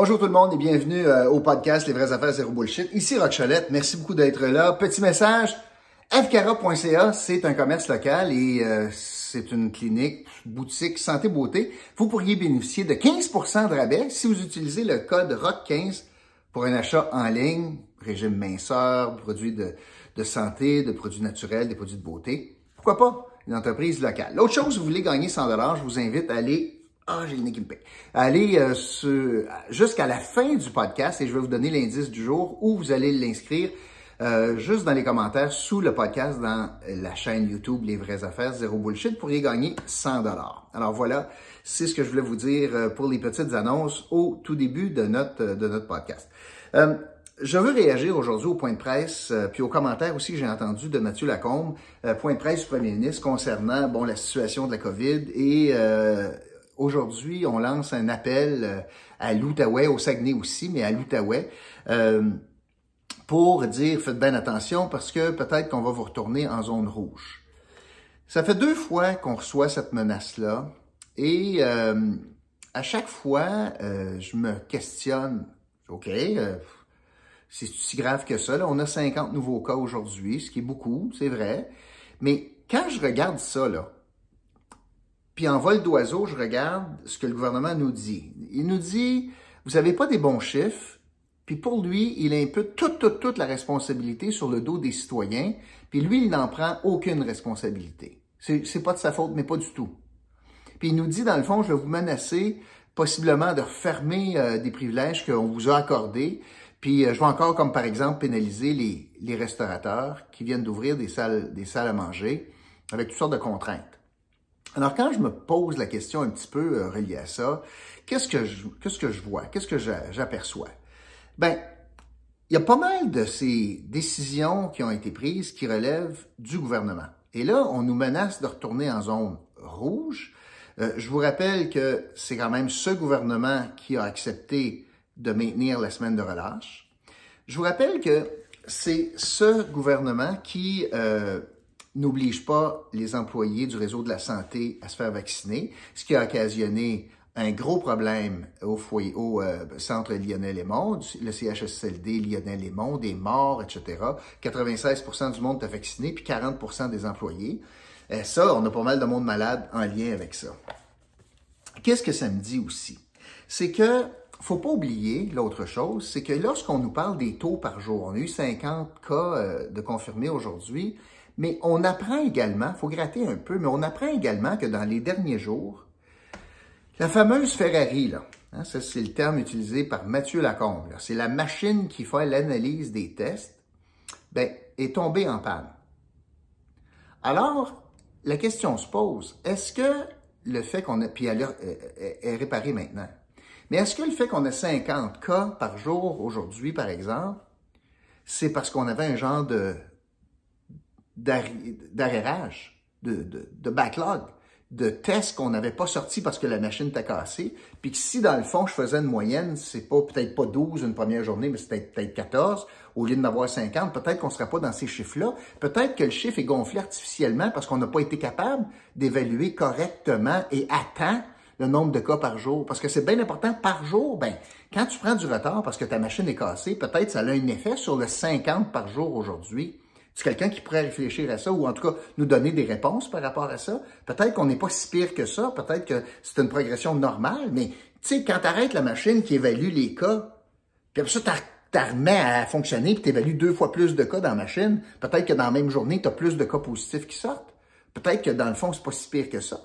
Bonjour tout le monde et bienvenue euh, au podcast Les vraies affaires zéro bullshit. Ici Rock Cholette, merci beaucoup d'être là. Petit message, fcara.ca, c'est un commerce local et euh, c'est une clinique, boutique, santé, beauté. Vous pourriez bénéficier de 15% de rabais si vous utilisez le code ROCK15 pour un achat en ligne, régime minceur, produits de, santé, de produits naturels, des produits de beauté. Pourquoi pas une entreprise locale. L'autre chose, vous voulez gagner 100 je vous invite à aller ah, j'ai une équipe. Allez euh, jusqu'à la fin du podcast et je vais vous donner l'indice du jour où vous allez l'inscrire euh, juste dans les commentaires sous le podcast dans la chaîne YouTube Les Vraies Affaires Zéro Bullshit pour y gagner 100 dollars. Alors voilà, c'est ce que je voulais vous dire euh, pour les petites annonces au tout début de notre, de notre podcast. je veux réagir aujourd'hui au point de presse, puis aux commentaires aussi que j'ai entendu de Mathieu Lacombe, point de presse du premier ministre concernant bon la situation de la COVID et euh, Aujourd'hui, on lance un appel euh, à l'Outaouais, au Saguenay aussi, mais à l'Outaouais, euh, pour dire faites bien attention parce que peut-être qu'on va vous retourner en zone rouge. Ça fait deux fois qu'on reçoit cette menace-là et euh, à chaque fois, euh, je me questionne, OK, c'est si grave que ça, on a 50 nouveaux cas aujourd'hui, ce qui est beaucoup, c'est vrai, mais quand je regarde ça, là, puis en vol d'oiseau, je regarde ce que le gouvernement nous dit. Il nous dit, vous n'avez pas des bons chiffres, puis pour lui, il impute toute, toute, toute la responsabilité sur le dos des citoyens, puis lui, il n'en prend aucune responsabilité. C'est pas de sa faute, mais pas du tout. Puis il nous dit, dans le fond, je vais vous menacer possiblement de refermer euh, des privilèges qu'on vous a accordés. Puis euh, je vais encore, comme par exemple, pénaliser les, les restaurateurs qui viennent d'ouvrir des salles, des salles à manger avec toutes sortes de contraintes. Alors, quand je me pose la question un petit peu euh, reliée à ça, qu'est-ce que je, ce que je vois? Qu'est-ce que j'aperçois? Ben, il y a pas mal de ces décisions qui ont été prises qui relèvent du gouvernement. Et là, on nous menace de retourner en zone rouge. Euh, je vous rappelle que c'est quand même ce gouvernement qui a accepté de maintenir la semaine de relâche. Je vous rappelle que c'est ce gouvernement qui euh, n'oblige pas les employés du réseau de la santé à se faire vacciner, ce qui a occasionné un gros problème au foyer, au centre euh, centre lionel monde le CHSLD lionel monde des morts, etc. 96 du monde est vacciné, puis 40 des employés. Et euh, ça, on a pas mal de monde malade en lien avec ça. Qu'est-ce que ça me dit aussi? C'est que faut pas oublier l'autre chose, c'est que lorsqu'on nous parle des taux par jour, on a eu 50 cas euh, de confirmés aujourd'hui, mais on apprend également, il faut gratter un peu, mais on apprend également que dans les derniers jours, la fameuse Ferrari, là, hein, ça c'est le terme utilisé par Mathieu Lacombe, c'est la machine qui fait l'analyse des tests, ben, est tombée en panne. Alors, la question se pose, est-ce que le fait qu'on a, puis elle est réparée maintenant, mais est-ce que le fait qu'on a 50 cas par jour aujourd'hui, par exemple, c'est parce qu'on avait un genre de d'arrérage, de, de, de, backlog, de tests qu'on n'avait pas sorti parce que la machine était cassée, puis que si dans le fond je faisais une moyenne, c'est pas peut-être pas 12 une première journée, mais c'était peut-être 14, au lieu de m'avoir 50, peut-être qu'on ne serait pas dans ces chiffres-là, peut-être que le chiffre est gonflé artificiellement parce qu'on n'a pas été capable d'évaluer correctement et à temps le nombre de cas par jour. Parce que c'est bien important, par jour, ben, quand tu prends du retard parce que ta machine est cassée, peut-être ça a un effet sur le 50 par jour aujourd'hui. C'est quelqu'un qui pourrait réfléchir à ça ou en tout cas nous donner des réponses par rapport à ça. Peut-être qu'on n'est pas si pire que ça, peut-être que c'est une progression normale, mais tu sais, quand arrêtes la machine qui évalue les cas, puis après ça, tu remets à fonctionner puis t'évalues deux fois plus de cas dans la machine, peut-être que dans la même journée, tu as plus de cas positifs qui sortent. Peut-être que dans le fond, c'est pas si pire que ça.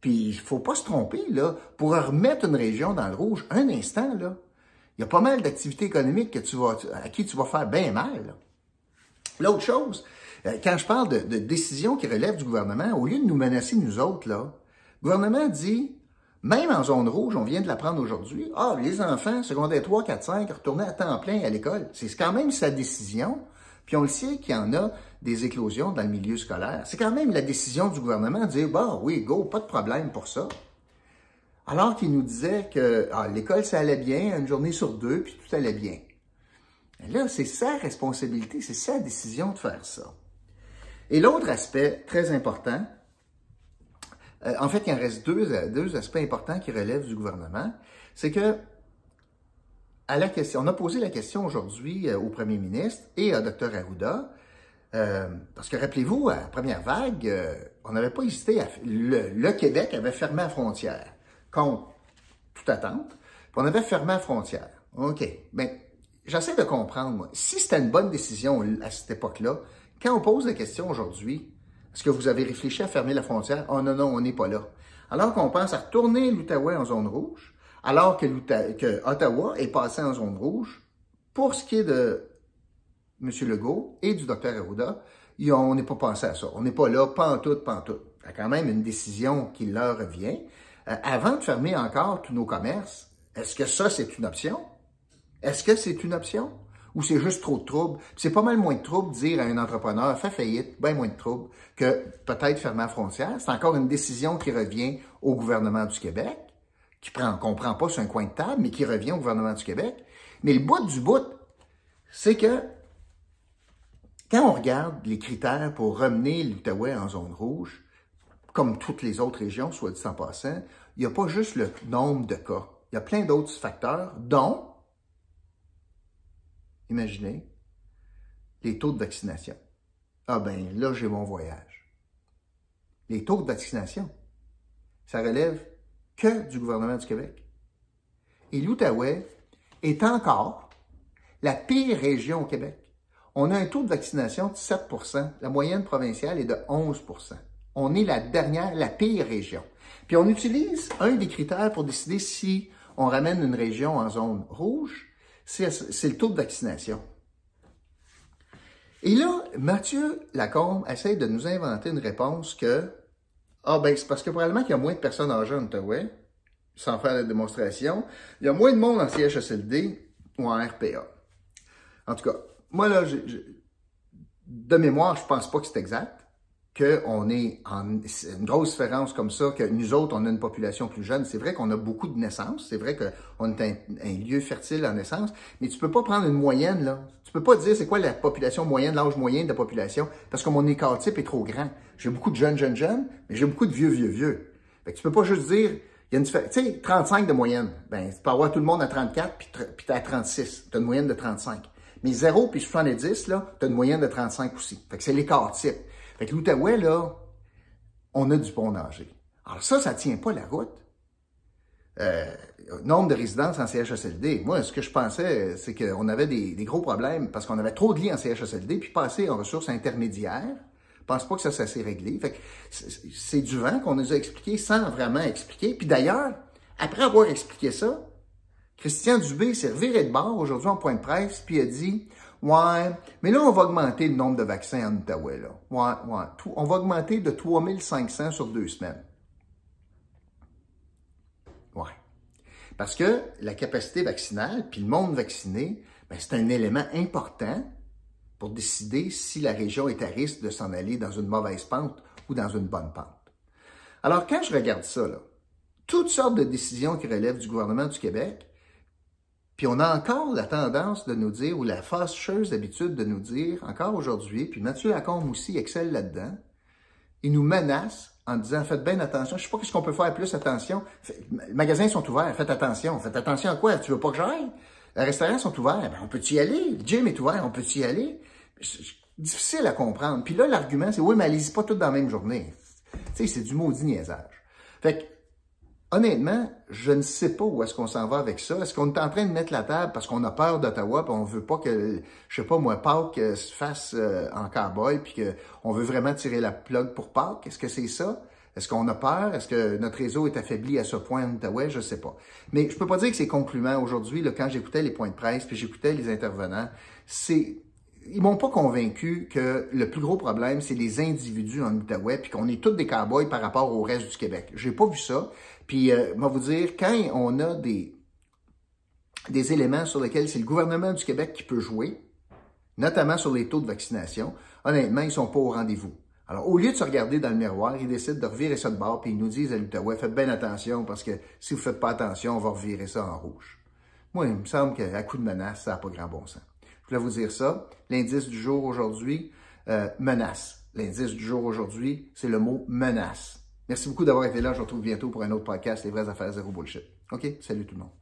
Puis il faut pas se tromper, là. Pour remettre une région dans le rouge, un instant, là, il y a pas mal d'activités économiques que tu vas, à qui tu vas faire bien mal. Là. L'autre chose, euh, quand je parle de, décision décisions qui relèvent du gouvernement, au lieu de nous menacer nous autres, là, le gouvernement dit, même en zone rouge, on vient de l'apprendre aujourd'hui, ah, les enfants, secondaires 3, 4, 5, retournaient à temps plein à l'école. C'est quand même sa décision. Puis on le sait qu'il y en a des éclosions dans le milieu scolaire. C'est quand même la décision du gouvernement de dire, bah oui, go, pas de problème pour ça. Alors qu'il nous disait que ah, l'école, ça allait bien, une journée sur deux, puis tout allait bien là, c'est sa responsabilité, c'est sa décision de faire ça. Et l'autre aspect très important, euh, en fait, il en reste deux, euh, deux aspects importants qui relèvent du gouvernement, c'est que à la question, on a posé la question aujourd'hui euh, au premier ministre et à Dr. Arruda, parce que rappelez-vous, à la première vague, on n'avait pas hésité à. Le, Québec avait fermé la frontière, contre toute attente, puis on avait fermé la frontière. OK. mais j'essaie de comprendre, moi. Si c'était une bonne décision à cette époque-là, quand on pose la question aujourd'hui, est-ce que vous avez réfléchi à fermer la frontière? Oh non, non, on n'est pas là. Alors qu'on pense à retourner l'Outaouais en zone rouge, alors que, que Ottawa est passé en zone rouge, pour ce qui est de M. Legault et du Dr. Arruda, on n'est pas pensé à ça. On n'est pas là, pantoute, pantoute. Il y a quand même une décision qui leur revient. Euh, avant de fermer encore tous nos commerces, est-ce que ça, c'est une option? Est-ce que c'est une option? Ou c'est juste trop de troubles? C'est pas mal moins de troubles dire à un entrepreneur, fais faillite, bien moins de troubles, que peut-être fermer la frontière. C'est encore une décision qui revient au gouvernement du Québec, qui prend, qu'on prend pas sur un coin de table, mais qui revient au gouvernement du Québec. Mais le bout du bout, c'est que quand on regarde les critères pour ramener l'Outaouais en zone rouge, comme toutes les autres régions, soit dit en passant, il n'y a pas juste le nombre de cas. Il y a plein d'autres facteurs, dont imaginez, les taux de vaccination. Ah ben là, j'ai mon voyage. Les taux de vaccination, ça relève que du gouvernement du Québec. Et l'Outaouais est encore la pire région au Québec. On a un taux de vaccination de 7 la moyenne provinciale est de 11 On est la dernière, la pire région. Puis on utilise un des critères pour décider si on ramène une région en zone rouge c'est le taux de vaccination. Et là, Mathieu Lacombe essaie de nous inventer une réponse que Ah ben c'est parce que probablement qu'il y a moins de personnes âgées en Ottawa, sans faire la démonstration, il y a moins de monde en CHSLD ou en RPA. En tout cas, moi là, de mémoire, je pense pas que c'est exact qu'on est en une grosse différence comme ça, que nous autres, on a une population plus jeune. C'est vrai qu'on a beaucoup de naissances, c'est vrai qu'on est un, lieu fertile en naissance, mais tu peux pas prendre une moyenne, là. Tu peux pas dire c'est quoi la population moyenne, l'âge moyen de la population, parce que mon écart type est trop grand. J'ai beaucoup de jeunes, jeunes, jeunes, mais j'ai beaucoup de vieux, vieux, vieux. Fait que tu peux pas juste dire, il y a une différence, tu sais, 35 de moyenne. Ben, tu peux avoir tout le monde à 34, puis, puis t'es à 36. T'as une moyenne de 35. Mais 0 puis 70, là, t'as une moyenne de 35 aussi. Fait que c'est l'écart type. Fait que l'Outaouais, là, on a du pont danger. Alors ça, ça ne tient pas la route. Euh, nombre de résidences en CHSLD. Moi, ce que je pensais, c'est qu'on avait des, gros problèmes parce qu'on avait trop de lits en CHSLD, puis passer en ressources intermédiaires. Je pense pas que ça, s'est réglé. Fait c'est du vent qu'on nous a expliqué sans vraiment expliquer. Puis d'ailleurs, après avoir expliqué ça, Christian Dubé s'est reviré de bord aujourd'hui en point de presse, puis a dit Ouais, mais là, on va augmenter le nombre de vaccins en Ottawa, Là. Ouais, ouais. On va augmenter de 3500 sur deux semaines. Ouais. Parce que la capacité vaccinale, puis le monde vacciné, ben, c'est un élément important pour décider si la région est à risque de s'en aller dans une mauvaise pente ou dans une bonne pente. Alors, quand je regarde ça, là, toutes sortes de décisions qui relèvent du gouvernement du Québec, puis on a encore la tendance de nous dire, ou la fâcheuse habitude de nous dire, encore aujourd'hui, puis Mathieu Lacombe aussi excelle là-dedans, il nous menace en disant, faites bien attention, je sais pas qu'est-ce qu'on peut faire plus attention. Les magasins sont ouverts, faites attention. Faites attention à quoi? Tu veux pas que j'aille? Les restaurants sont ouverts, ben, on peut y aller. Le gym est ouvert, on peut y aller. Difficile à comprendre. Puis là, l'argument, c'est, oui, mais allez-y pas toutes dans la même journée. Tu sais, c'est du maudit niaisage. Fait que, honnêtement, je ne sais pas où est-ce qu'on s'en va avec ça. Est-ce qu'on est en train de mettre la table parce qu'on a peur d'Ottawa, puis on veut pas que, je sais pas moi, Pâques euh, se fasse euh, en cowboy, puis qu'on veut vraiment tirer la plug pour Pâques? Est-ce que c'est ça? Est-ce qu'on a peur? Est-ce que notre réseau est affaibli à ce point en Ottawa? Je sais pas. Mais je peux pas dire que c'est concluant. Aujourd'hui, quand j'écoutais les points de presse, puis j'écoutais les intervenants, c'est ils m'ont pas convaincu que le plus gros problème, c'est les individus en Outaouais, puis qu'on est tous des cowboys par rapport au reste du Québec. J'ai pas vu ça. Puis, euh, moi vous dire, quand on a des, des éléments sur lesquels c'est le gouvernement du Québec qui peut jouer, notamment sur les taux de vaccination, honnêtement, ils sont pas au rendez-vous. Alors, au lieu de se regarder dans le miroir, ils décident de revirer ça de bord, puis ils nous disent à l'Outaouais, faites bien attention, parce que si vous faites pas attention, on va revirer ça en rouge. Moi, il me semble qu'à coup de menace, ça n'a pas grand bon sens. Je voulais vous dire ça. L'indice du jour aujourd'hui, euh, menace. L'indice du jour aujourd'hui, c'est le mot menace. Merci beaucoup d'avoir été là. Je vous retrouve bientôt pour un autre podcast, Les vraies affaires zéro bullshit. OK? Salut tout le monde.